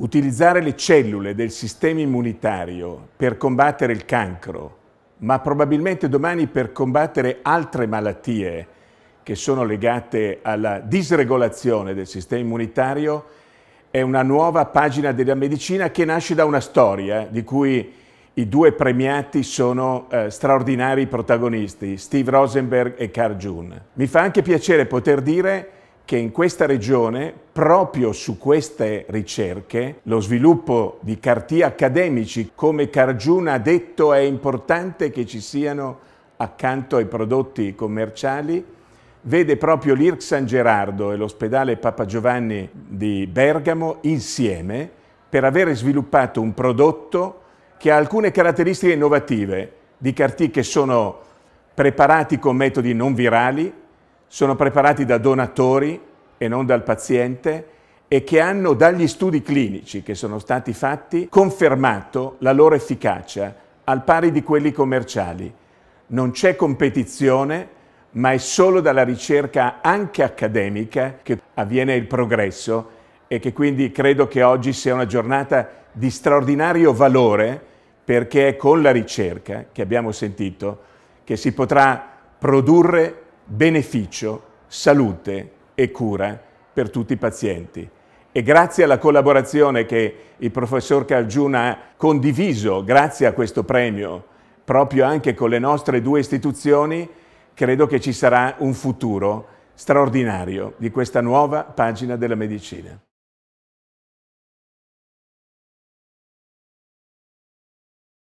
utilizzare le cellule del sistema immunitario per combattere il cancro, ma probabilmente domani per combattere altre malattie che sono legate alla disregolazione del sistema immunitario, è una nuova pagina della medicina che nasce da una storia di cui i due premiati sono eh, straordinari protagonisti, Steve Rosenberg e Carl June. Mi fa anche piacere poter dire che in questa regione, proprio su queste ricerche, lo sviluppo di carti accademici, come Cargiun ha detto, è importante che ci siano accanto ai prodotti commerciali, vede proprio l'IRC San Gerardo e l'ospedale Papa Giovanni di Bergamo insieme per avere sviluppato un prodotto che ha alcune caratteristiche innovative di carti che sono preparati con metodi non virali, sono preparati da donatori e non dal paziente e che hanno dagli studi clinici che sono stati fatti confermato la loro efficacia al pari di quelli commerciali. Non c'è competizione, ma è solo dalla ricerca anche accademica che avviene il progresso e che quindi credo che oggi sia una giornata di straordinario valore perché è con la ricerca che abbiamo sentito che si potrà produrre beneficio, salute e cura per tutti i pazienti. E grazie alla collaborazione che il professor Calgiun ha condiviso, grazie a questo premio, proprio anche con le nostre due istituzioni, credo che ci sarà un futuro straordinario di questa nuova pagina della medicina.